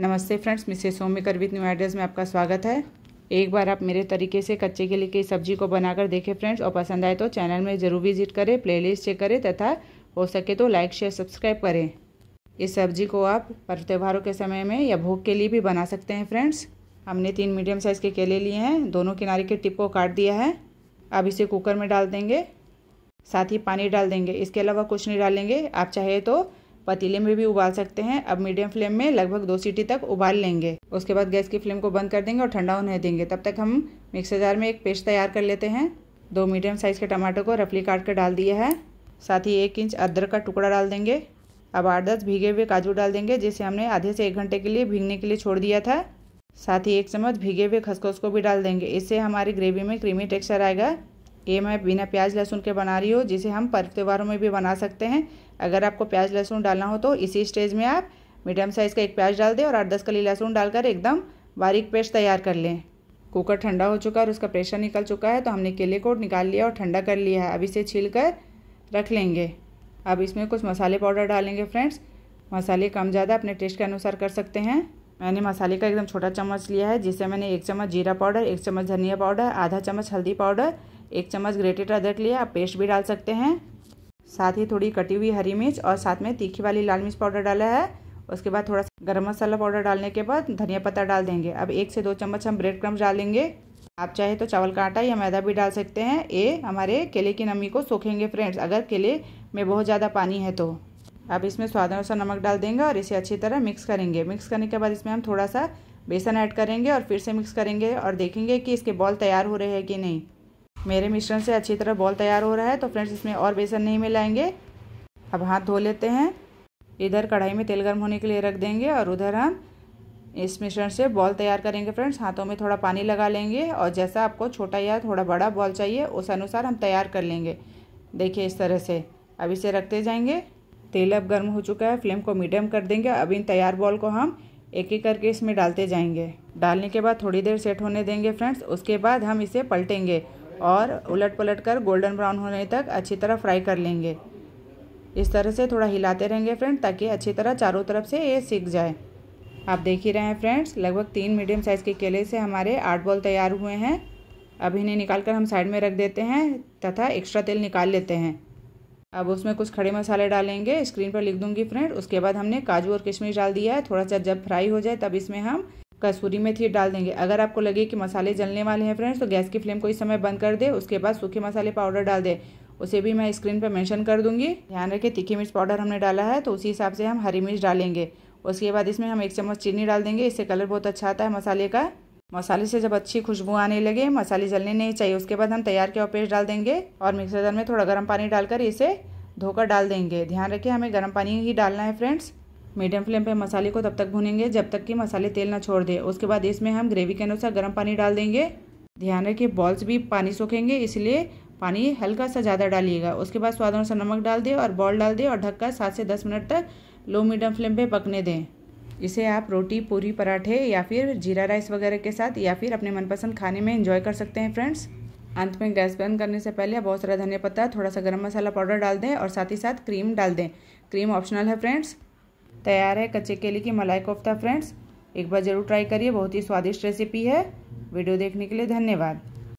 नमस्ते friends Mrs Somi maker with new address में आपका स्वागत है एक बार आप मेरे तरीके से कच्चे केले की सब्जी को बनाकर देखें फ्रेंड्स और पसंद आए तो चैनल में ज़रूर विजिट करें प्लेलिस्ट चेक करें तथा हो सके तो लाइक शेयर सब्सक्राइब करें इस सब्जी को आप पर्व त्यौहारों के समय में या भोग के लिए भी बना सकते हैं फ्रेंड्स हमने तीन मीडियम साइज़ के केले लिए हैं दोनों किनारे के टिप को काट दिया है अब इसे कुकर में डाल देंगे साथ ही पानी डाल देंगे इसके अलावा कुछ नहीं डालेंगे आप चाहे तो पतीले में भी उबाल सकते हैं अब मीडियम फ्लेम में लगभग दो सीटी तक उबाल लेंगे उसके बाद गैस की फ्लेम को बंद कर देंगे और ठंडा होने देंगे तब तक हम मिक्सर जार में एक पेस्ट तैयार कर लेते हैं दो मीडियम साइज़ के टमाटर को रफली काट कर डाल दिया है साथ ही एक इंच अदरक का टुकड़ा डाल देंगे अब आठ दस भीगे हुए काजू डाल देंगे जिसे हमने आधे से एक घंटे के लिए भीगने के लिए छोड़ दिया था साथ ही एक चम्मच भीगे हुए खसखस को भी डाल देंगे इससे हमारी ग्रेवी में क्रीमी टेक्सचर आएगा ये मैं बिना प्याज लहसुन के बना रही हूँ जिसे हम पर्व त्योहारों में भी बना सकते हैं अगर आपको प्याज लहसुन डालना हो तो इसी स्टेज में आप मीडियम साइज़ का एक प्याज डाल दें और आठ दस कली लहसुन डालकर एकदम बारीक पेस्ट तैयार कर लें कुकर ठंडा हो चुका है और उसका प्रेशर निकल चुका है तो हमने केले को निकाल लिया और ठंडा कर लिया है अब इसे छील कर रख लेंगे अब इसमें कुछ मसाले पाउडर डालेंगे फ्रेंड्स मसाले कम ज़्यादा अपने टेस्ट के अनुसार कर सकते हैं मैंने मसाले का एकदम छोटा चम्मच लिया है जिससे मैंने एक चम्मच जीरा पाउडर एक चम्मच धनिया पाउडर आधा चम्मच हल्दी पाउडर एक चम्मच ग्रेटेड अदरक लिया आप पेस्ट भी डाल सकते हैं साथ ही थोड़ी कटी हुई हरी मिर्च और साथ में तीखी वाली लाल मिर्च पाउडर डाला है उसके बाद थोड़ा सा गर्म मसाला पाउडर डालने के बाद धनिया पत्ता डाल देंगे अब एक से दो चम्मच हम ब्रेड क्रम्स डालेंगे आप चाहे तो चावल का आटा या मैदा भी डाल सकते हैं ये हमारे केले की नमी को सोखेंगे फ्रेंड्स अगर केले में बहुत ज़्यादा पानी है तो अब इसमें स्वाद अनुसार नमक डाल देंगे और इसे अच्छी तरह मिक्स करेंगे मिक्स करने के बाद इसमें हम थोड़ा सा बेसन ऐड करेंगे और फिर से मिक्स करेंगे और देखेंगे कि इसके बॉल तैयार हो रहे हैं कि नहीं मेरे मिश्रण से अच्छी तरह बॉल तैयार हो रहा है तो फ्रेंड्स इसमें और बेसन नहीं मिलाएंगे अब हाथ धो लेते हैं इधर कढ़ाई में तेल गर्म होने के लिए रख देंगे और उधर हम इस मिश्रण से बॉल तैयार करेंगे फ्रेंड्स हाथों में थोड़ा पानी लगा लेंगे और जैसा आपको छोटा या थोड़ा बड़ा बॉल चाहिए उस अनुसार हम तैयार कर लेंगे देखिए इस तरह से अब इसे रखते जाएंगे तेल अब गर्म हो चुका है फ्लेम को मीडियम कर देंगे अब इन तैयार बॉल को हम एक एक करके इसमें डालते जाएंगे डालने के बाद थोड़ी देर सेट होने देंगे फ्रेंड्स उसके बाद हम इसे पलटेंगे और उलट पलट कर गोल्डन ब्राउन होने तक अच्छी तरह फ्राई कर लेंगे इस तरह से थोड़ा हिलाते रहेंगे फ्रेंड ताकि अच्छी तरह चारों तरफ से ये सीख जाए आप देख ही रहे हैं फ्रेंड्स लगभग तीन मीडियम साइज़ के केले से हमारे आठ बॉल तैयार हुए हैं अब इन्हें निकाल कर हम साइड में रख देते हैं तथा एक्स्ट्रा तेल निकाल लेते हैं अब उसमें कुछ खड़े मसाले डालेंगे स्क्रीन पर लिख दूंगी फ्रेंड उसके बाद हमने काजू और किशमिश डाल दिया है थोड़ा सा जब फ्राई हो जाए तब इसमें हम कसूरी मेथी डाल देंगे अगर आपको लगे कि मसाले जलने वाले हैं फ्रेंड्स तो गैस की फ्लेम को इस समय बंद कर दे उसके बाद सूखे मसाले पाउडर डाल दे उसे भी मैं स्क्रीन पर मेंशन कर दूंगी ध्यान रखें तीखी मिर्च पाउडर हमने डाला है तो उसी हिसाब से हम हरी मिर्च डालेंगे उसके बाद इसमें हम एक चम्मच चीनी डाल देंगे इससे कलर बहुत अच्छा आता है मसाले का मसाले से जब अच्छी खुशबू आने लगे मसाले जलने नहीं चाहिए उसके बाद हम तैयार किया पेस्ट डाल देंगे और मिक्सर जार में थोड़ा गर्म पानी डालकर इसे धोकर डाल देंगे ध्यान रखिए हमें गर्म पानी ही डालना है फ्रेंड्स मीडियम फ्लेम पे मसाले को तब तक भूनेंगे जब तक कि मसाले तेल ना छोड़ दे उसके बाद इसमें हम ग्रेवी के अनुसार गर्म पानी डाल देंगे ध्यान रखिए बॉल्स भी पानी सूखेंगे इसलिए पानी हल्का सा ज़्यादा डालिएगा उसके बाद स्वाद अनुसार नमक डाल दें और बॉल डाल दें और ढककर सात से दस मिनट तक लो मीडियम फ्लेम पर पकने दें इसे आप रोटी पूरी पराठे या फिर जीरा राइस वगैरह के साथ या फिर अपने मनपसंद खाने में इंजॉय कर सकते हैं फ्रेंड्स अंत में गैस बंद करने से पहले बहुत सारा धनिया पत्ता थोड़ा सा गर्म मसाला पाउडर डाल दें और साथ ही साथ क्रीम डाल दें क्रीम ऑप्शनल है फ्रेंड्स तैयार है कच्चे केले की मलाई कोफ्ता फ्रेंड्स एक बार ज़रूर ट्राई करिए बहुत ही स्वादिष्ट रेसिपी है वीडियो देखने के लिए धन्यवाद